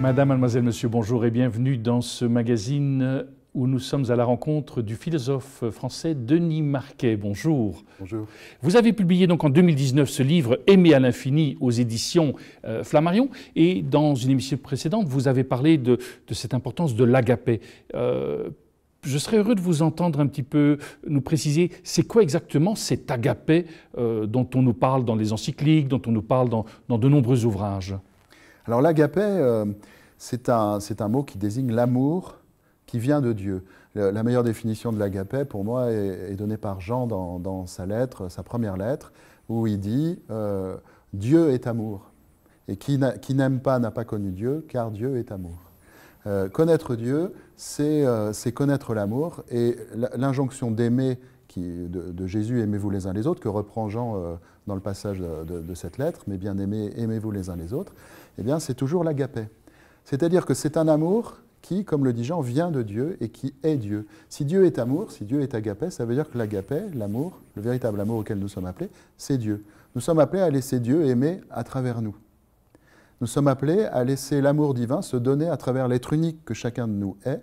Madame, mademoiselle, monsieur, bonjour et bienvenue dans ce magazine où nous sommes à la rencontre du philosophe français Denis Marquet. Bonjour. Bonjour. Vous avez publié donc en 2019 ce livre Aimé à l'infini aux éditions euh, Flammarion. Et dans une émission précédente, vous avez parlé de, cette importance de l'agapé. Euh, je serais heureux de vous entendre un petit peu nous préciser c'est quoi exactement cet agapé euh, dont on nous parle dans les encycliques, dont on nous parle dans de nombreux ouvrages. Alors l'agapé, euh, c'est un, mot qui désigne l'amour qui vient de Dieu. la meilleure définition de l'agapé, pour moi, est, donnée par Jean dans, sa lettre, sa première lettre, où il dit euh, Dieu est amour. Et qui n'aime pas n'a pas connu Dieu, car Dieu est amour. Euh, connaître Dieu, c'est connaître l'amour. Et l'injonction d'aimer de, Jésus, aimez-vous les uns les autres, que reprend Jean euh, dans le passage de, cette lettre, mais bien aimé aimez-vous les uns les autres, eh bien c'est toujours l'agapé. C'est-à-dire que c'est un amour qui, comme le dit Jean, vient de Dieu et qui est Dieu. Si Dieu est amour, si Dieu est agapé, ça veut dire que l'agapé, l'amour, le véritable amour auquel nous sommes appelés, c'est Dieu. Nous sommes appelés à laisser Dieu aimer à travers nous. Nous sommes appelés à laisser l'amour divin se donner à travers l'être unique que chacun de nous est,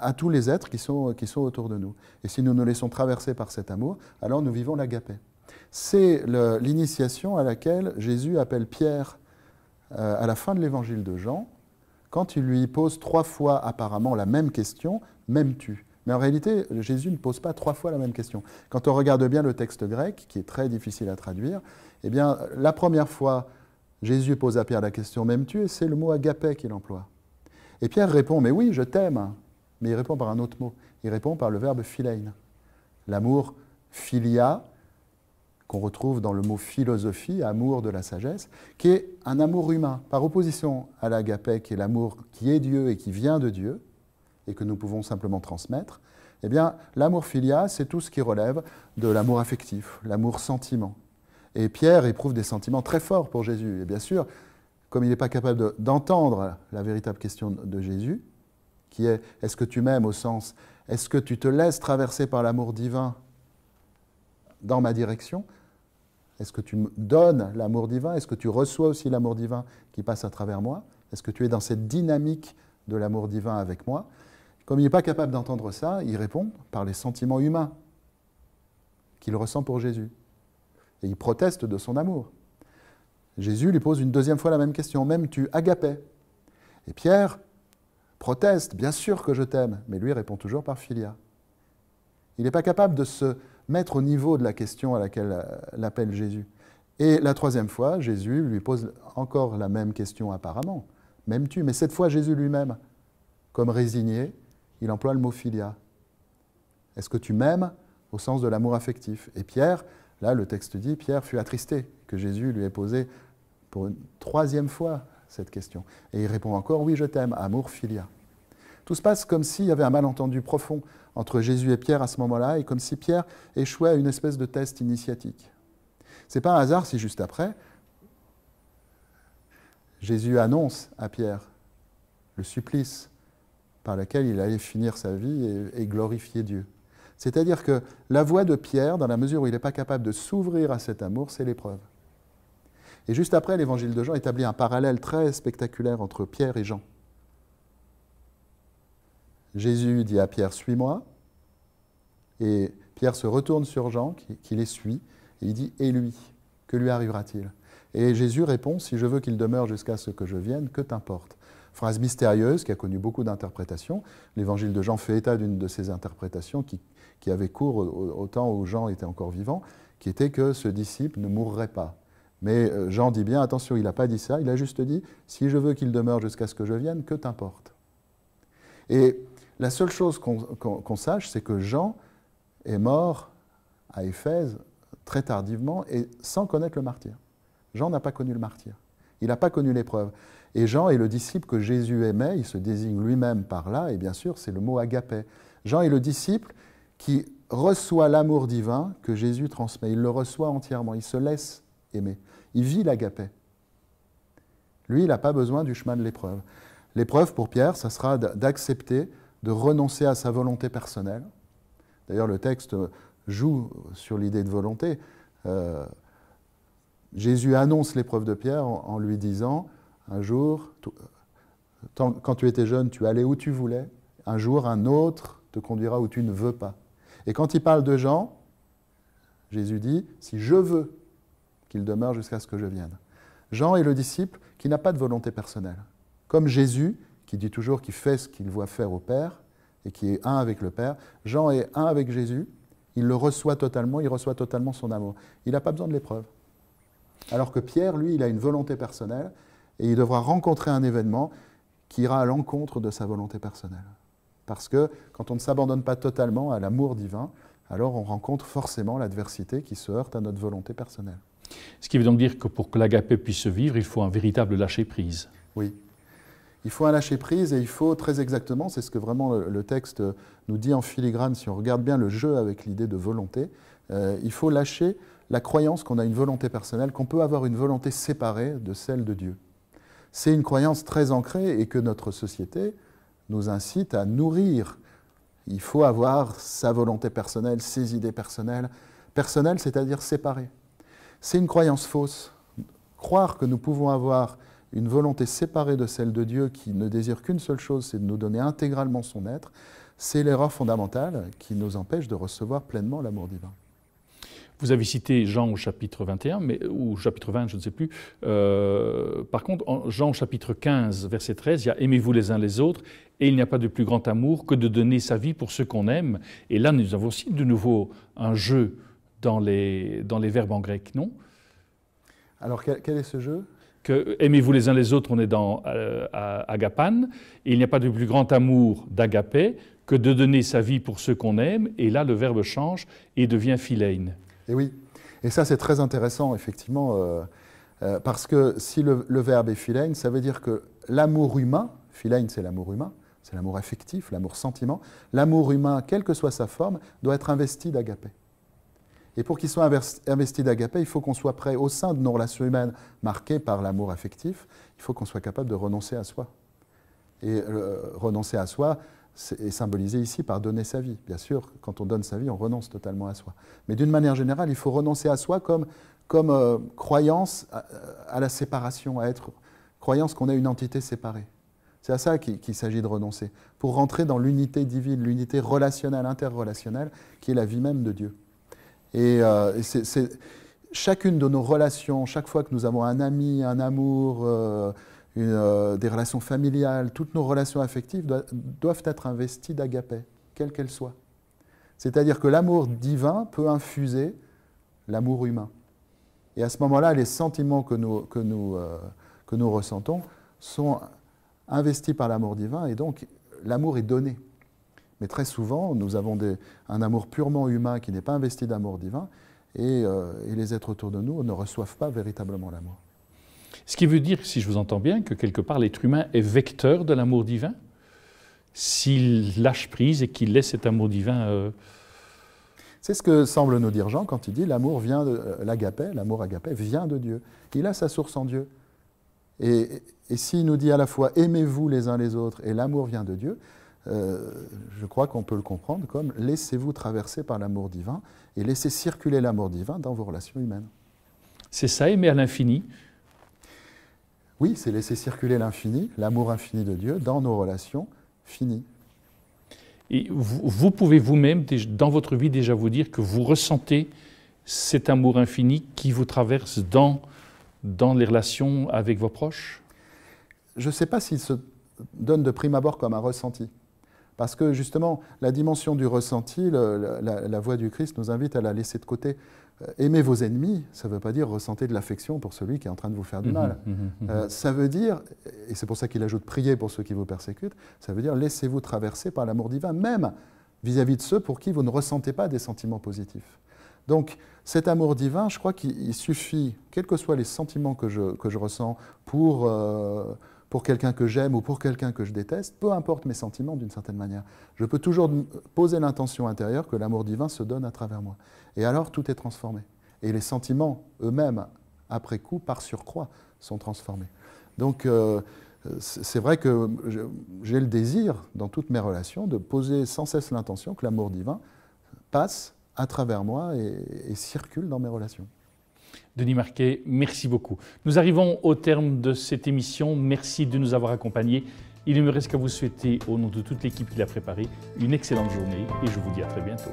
à tous les êtres qui sont, qui sont autour de nous. Et si nous nous laissons traverser par cet amour, alors nous vivons l'agapé. C'est l'initiation à laquelle Jésus appelle Pierre euh, à la fin de l'évangile de Jean, quand il lui pose trois fois apparemment la même question, m'aimes-tu mais en réalité, Jésus ne pose pas trois fois la même question. Quand on regarde bien le texte grec, qui est très difficile à traduire, eh bien, la première fois, Jésus pose à Pierre la question M'aimes-tu Et c'est le mot agapé qu'il emploie. Et Pierre répond Mais oui, je t'aime mais il répond par un autre mot. Il répond par le verbe philein. L'amour philia, qu'on retrouve dans le mot philosophie, amour de la sagesse, qui est un amour humain, par opposition à l'agapé, qui est l'amour qui est Dieu et qui vient de Dieu, et que nous pouvons simplement transmettre, eh bien, l'amour philia, c'est tout ce qui relève de l'amour affectif, l'amour sentiment. Et Pierre éprouve des sentiments très forts pour Jésus. Et bien sûr, comme il n'est pas capable d'entendre la véritable question de Jésus, qui est est-ce que tu m'aimes au sens est-ce que tu te laisses traverser par l'amour divin dans ma direction Est-ce que tu me donnes l'amour divin Est-ce que tu reçois aussi l'amour divin qui passe à travers moi Est-ce que tu es dans cette dynamique de l'amour divin avec moi Comme il n'est pas capable d'entendre ça, il répond par les sentiments humains qu'il ressent pour Jésus. Et il proteste de son amour. Jésus lui pose une deuxième fois la même question, même tu agapais. Et Pierre, proteste, bien sûr que je t'aime, mais lui répond toujours par filia. Il n'est pas capable de se mettre au niveau de la question à laquelle euh, l'appelle Jésus. Et la troisième fois, Jésus lui pose encore la même question apparemment. M'aimes-tu Mais cette fois, Jésus lui-même, comme résigné, il emploie le mot filia. Est-ce que tu m'aimes au sens de l'amour affectif Et Pierre, là, le texte dit, Pierre fut attristé que Jésus lui ait posé pour une troisième fois cette question. Et il répond encore Oui, je t'aime, amour, filia. Tout se passe comme s'il y avait un malentendu profond entre Jésus et Pierre à ce moment-là, et comme si Pierre échouait à une espèce de test initiatique. C'est pas un hasard si juste après, Jésus annonce à Pierre le supplice par lequel il allait finir sa vie et, et glorifier Dieu. C'est-à-dire que la voix de Pierre, dans la mesure où il n'est pas capable de s'ouvrir à cet amour, c'est l'épreuve. Et juste après, l'évangile de Jean établit un parallèle très spectaculaire entre Pierre et Jean. Jésus dit à Pierre, suis-moi. Et Pierre se retourne sur Jean, qui, les suit, et il dit, et lui, que lui arrivera-t-il Et Jésus répond, si je veux qu'il demeure jusqu'à ce que je vienne, que t'importe Phrase mystérieuse qui a connu beaucoup d'interprétations. L'évangile de Jean fait état d'une de ces interprétations qui, avait cours au, temps où Jean était encore vivant, qui était que ce disciple ne mourrait pas. Mais euh, Jean dit bien, attention, il n'a pas dit ça, il a juste dit, si je veux qu'il demeure jusqu'à ce que je vienne, que t'importe. Et la seule chose qu'on sache, c'est que Jean est mort à Éphèse très tardivement et sans connaître le martyr. Jean n'a pas connu le martyr. Il n'a pas connu l'épreuve. Et Jean est le disciple que Jésus aimait, il se désigne lui-même par là, et bien sûr, c'est le mot agapé. Jean est le disciple qui reçoit l'amour divin que Jésus transmet. Il le reçoit entièrement, il se laisse aimé. Il vit l'agapé. Lui, il n'a pas besoin du chemin de l'épreuve. L'épreuve pour Pierre, ça sera d'accepter de renoncer à sa volonté personnelle. D'ailleurs, le texte joue sur l'idée de volonté. Euh, Jésus annonce l'épreuve de Pierre en, lui disant, un jour, quand tu étais jeune, tu allais où tu voulais, un jour, un autre te conduira où tu ne veux pas. Et quand il parle de Jean, Jésus dit, si je veux, qu'il demeure jusqu'à ce que je vienne. Jean est le disciple qui n'a pas de volonté personnelle. Comme Jésus, qui dit toujours qu'il fait ce qu'il voit faire au Père et qui est un avec le Père, Jean est un avec Jésus, il le reçoit totalement, il reçoit totalement son amour. Il n'a pas besoin de l'épreuve. Alors que Pierre, lui, il a une volonté personnelle et il devra rencontrer un événement qui ira à l'encontre de sa volonté personnelle. Parce que quand on ne s'abandonne pas totalement à l'amour divin, alors on rencontre forcément l'adversité qui se heurte à notre volonté personnelle. Ce qui veut donc dire que pour que l'agapé puisse se vivre, il faut un véritable lâcher-prise. Oui. Il faut un lâcher-prise et il faut très exactement, c'est ce que vraiment le texte nous dit en filigrane, si on regarde bien le jeu avec l'idée de volonté, euh, il faut lâcher la croyance qu'on a une volonté personnelle, qu'on peut avoir une volonté séparée de celle de Dieu. C'est une croyance très ancrée et que notre société nous incite à nourrir. Il faut avoir sa volonté personnelle, ses idées personnelles. personnelles c'est-à-dire séparées. C'est une croyance fausse. Croire que nous pouvons avoir une volonté séparée de celle de Dieu qui ne désire qu'une seule chose, c'est de nous donner intégralement son être, c'est l'erreur fondamentale qui nous empêche de recevoir pleinement l'amour divin. Vous avez cité Jean au chapitre 21, mais, ou au chapitre 20, je ne sais plus. Euh, par contre, en Jean au chapitre 15, verset 13, il y a Aimez-vous les uns les autres, et il n'y a pas de plus grand amour que de donner sa vie pour ceux qu'on aime. Et là, nous avons aussi de nouveau un jeu dans les, dans les verbes en grec, non Alors quel, est ce jeu que aimez-vous les uns les autres, on est dans agapane, euh, Agapan. Et il n'y a pas de plus grand amour d'agapé que de donner sa vie pour ceux qu'on aime. Et là, le verbe change et devient phileine. Et eh oui. Et ça, c'est très intéressant, effectivement, euh, euh, parce que si le, le verbe est phileine, ça veut dire que l'amour humain, phileine, c'est l'amour humain, c'est l'amour affectif, l'amour sentiment, l'amour humain, quelle que soit sa forme, doit être investi d'agapé. Et pour qu'ils soit investis d'agapé, il faut qu'on soit prêt, au sein de nos relations humaines marquées par l'amour affectif, il faut qu'on soit capable de renoncer à soi. Et euh, renoncer à soi est symbolisé ici par donner sa vie. Bien sûr, quand on donne sa vie, on renonce totalement à soi. Mais d'une manière générale, il faut renoncer à soi comme, euh, croyance à, la séparation, à être croyance qu'on est une entité séparée. C'est à ça qu'il s'agit de renoncer, pour rentrer dans l'unité divine, l'unité relationnelle, interrelationnelle, qui est la vie même de Dieu. Et, euh, c'est, chacune de nos relations, chaque fois que nous avons un ami, un amour, euh, euh, des relations familiales, toutes nos relations affectives doivent être investies d'agapé, quelles qu'elles soient. C'est-à-dire que l'amour divin peut infuser l'amour humain. Et à ce moment-là, les sentiments que nous, que nous, que nous ressentons sont investis par l'amour divin et donc l'amour est donné. Mais très souvent, nous avons un amour purement humain qui n'est pas investi d'amour divin, euh, et, les êtres autour de nous ne reçoivent pas véritablement l'amour. Ce qui veut dire, si je vous entends bien, que quelque part l'être humain est vecteur de l'amour divin, s'il lâche prise et qu'il laisse cet amour divin. Euh, C'est ce que semble nous dire Jean quand il dit l'amour vient de euh, l'amour agapé vient de Dieu. Il a sa source en Dieu. Et, et s'il nous dit à la fois aimez-vous les uns les autres et l'amour vient de Dieu, euh, je crois qu'on peut le comprendre comme laissez-vous traverser par l'amour divin et laissez circuler l'amour divin dans vos relations humaines. C'est ça, aimer à l'infini Oui, c'est laisser circuler l'infini, l'amour infini de Dieu, dans nos relations finies. Et vous, vous pouvez vous-même, dans votre vie, déjà vous dire que vous ressentez cet amour infini qui vous traverse dans, dans les relations avec vos proches Je ne sais pas s'il se donne de prime abord comme un ressenti. Parce que justement, la dimension du ressenti, la, voix du Christ nous invite à la laisser de côté. Euh, aimer vos ennemis, ça ne veut pas dire ressentir de l'affection pour celui qui est en train de vous faire du mhm, mal. Mhm, mhm, euh, ça veut dire, et c'est pour ça qu'il ajoute prier pour ceux qui vous persécutent, ça veut dire laissez-vous traverser par l'amour divin, même vis-à-vis de ceux pour qui vous ne ressentez pas des sentiments positifs. Donc cet amour divin, je crois qu'il suffit, quels que soient les sentiments que je, que je ressens, pour... Euh, pour quelqu'un que j'aime ou pour quelqu'un que je déteste, peu importe mes sentiments d'une certaine manière. Je peux toujours poser l'intention intérieure que l'amour divin se donne à travers moi. Et alors tout est transformé. Et les sentiments eux-mêmes, après coup, par surcroît, sont transformés. Donc euh, c'est vrai que j'ai le désir, dans toutes mes relations, de poser sans cesse l'intention que l'amour divin passe à travers moi et circule dans mes relations. Denis Marquet, merci beaucoup. Nous arrivons au terme de cette émission. Merci de nous avoir accompagnés. Il ne me reste qu'à vous souhaiter, au nom de toute l'équipe qui l'a préparée, une excellente journée et je vous dis à très bientôt.